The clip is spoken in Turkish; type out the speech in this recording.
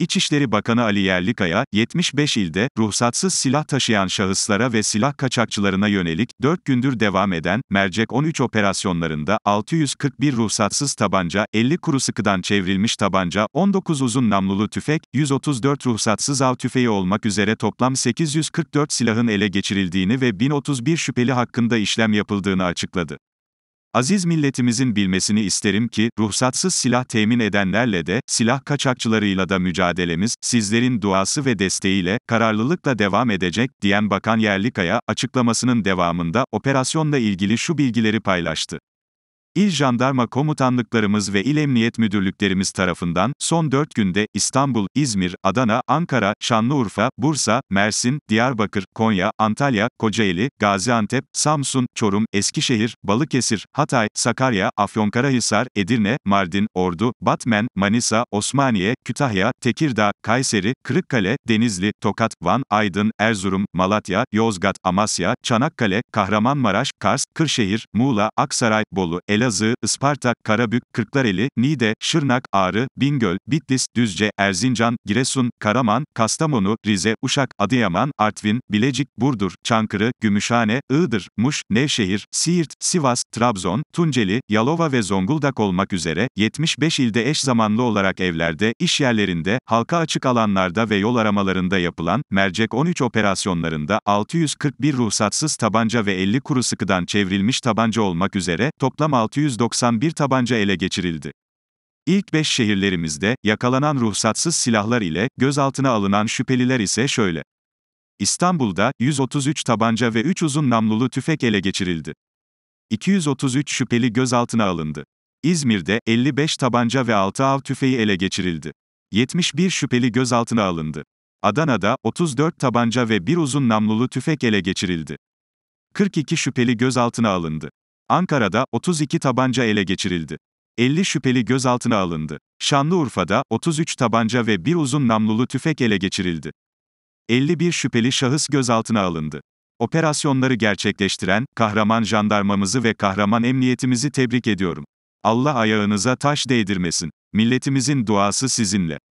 İçişleri Bakanı Ali Yerlikaya, 75 ilde, ruhsatsız silah taşıyan şahıslara ve silah kaçakçılarına yönelik, 4 gündür devam eden, mercek 13 operasyonlarında, 641 ruhsatsız tabanca, 50 kuru sıkıdan çevrilmiş tabanca, 19 uzun namlulu tüfek, 134 ruhsatsız av tüfeği olmak üzere toplam 844 silahın ele geçirildiğini ve 1031 şüpheli hakkında işlem yapıldığını açıkladı. Aziz milletimizin bilmesini isterim ki, ruhsatsız silah temin edenlerle de, silah kaçakçılarıyla da mücadelemiz, sizlerin duası ve desteğiyle, kararlılıkla devam edecek, diyen Bakan Yerlikaya, açıklamasının devamında, operasyonla ilgili şu bilgileri paylaştı. İl jandarma komutanlıklarımız ve il emniyet müdürlüklerimiz tarafından son 4 günde İstanbul, İzmir, Adana, Ankara, Şanlıurfa, Bursa, Mersin, Diyarbakır, Konya, Antalya, Kocaeli, Gaziantep, Samsun, Çorum, Eskişehir, Balıkesir, Hatay, Sakarya, Afyonkarahisar, Edirne, Mardin, Ordu, Batman, Manisa, Osmaniye, Kütahya, Tekirdağ, Kayseri, Kırıkkale, Denizli, Tokat, Van, Aydın, Erzurum, Malatya, Yozgat, Amasya, Çanakkale, Kahramanmaraş, Kars, Kırşehir, Muğla, Aksaray, Bolu, Elazığ, Elazığ, Isparta, Karabük, Kırklareli, Niğde, Şırnak, Ağrı, Bingöl, Bitlis, Düzce, Erzincan, Giresun, Karaman, Kastamonu, Rize, Uşak, Adıyaman, Artvin, Bilecik, Burdur, Çankırı, Gümüşhane, Iğdır, Muş, Nevşehir, Siirt, Sivas, Trabzon, Tunceli, Yalova ve Zonguldak olmak üzere 75 ilde eş zamanlı olarak evlerde, iş yerlerinde, halka açık alanlarda ve yol aramalarında yapılan mercek 13 operasyonlarında 641 ruhsatsız tabanca ve 50 kuru sıkıdan çevrilmiş tabanca olmak üzere toplam 6 691 tabanca ele geçirildi. İlk beş şehirlerimizde, yakalanan ruhsatsız silahlar ile, gözaltına alınan şüpheliler ise şöyle. İstanbul'da, 133 tabanca ve 3 uzun namlulu tüfek ele geçirildi. 233 şüpheli gözaltına alındı. İzmir'de, 55 tabanca ve 6 av tüfeği ele geçirildi. 71 şüpheli gözaltına alındı. Adana'da, 34 tabanca ve 1 uzun namlulu tüfek ele geçirildi. 42 şüpheli gözaltına alındı. Ankara'da 32 tabanca ele geçirildi. 50 şüpheli gözaltına alındı. Şanlıurfa'da 33 tabanca ve bir uzun namlulu tüfek ele geçirildi. 51 şüpheli şahıs gözaltına alındı. Operasyonları gerçekleştiren kahraman jandarmamızı ve kahraman emniyetimizi tebrik ediyorum. Allah ayağınıza taş değdirmesin. Milletimizin duası sizinle.